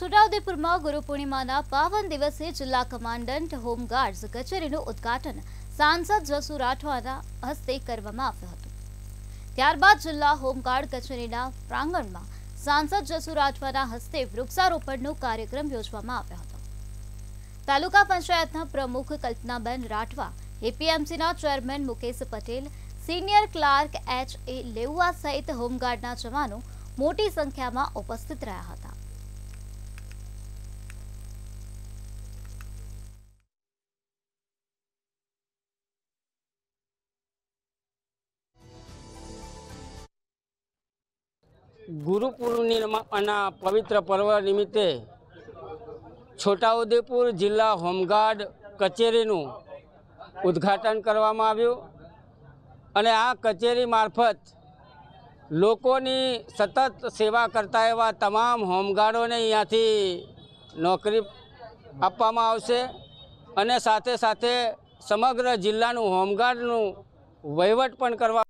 છોટાઉદેપુરમાં ગુરુ પૂર્ણિમાના પાવન દિવસે જિલ્લા કમાન્ડન્ટ હોમગાર્ડ્સ કચેરીનું ઉદ્ઘાટન સાંસદ જસુ રાઠવાના હસ્તે કરવામાં આવ્યું હતું ત્યારબાદ જિલ્લા હોમગાર્ડ કચેરીના પ્રાંગણમાં સાંસદ જસુ રાઠવાના હસ્તે વૃક્ષારોપણનો કાર્યક્રમ યોજવામાં આવ્યો હતો તાલુકા પંચાયતના પ્રમુખ કલ્પનાબેન રાઠવા એપીએમસીના chairman Mukesh Patel senior clerk H A Leuva સહિત હોમગાર્ડના જવાનો મોટી સંખ્યામાં ઉપસ્થિત રહ્યા હતા ગુરુ પૂર્ણિમાના પવિત્ર પર્વ નિમિત્તે છોટાઉદેપુર જિલ્લા હોમગાર્ડ કચેરીનું ઉદ્ઘાટન કરવામાં આવ્યું અને આ કચેરી મારફત લોકોની સતત સેવા કરતા એવા તમામ હોમગાર્ડોને અહીંયાથી નોકરી આપવામાં આવશે અને સાથે સાથે સમગ્ર જિલ્લાનું હોમગાર્ડનું વહીવટ પણ કરવા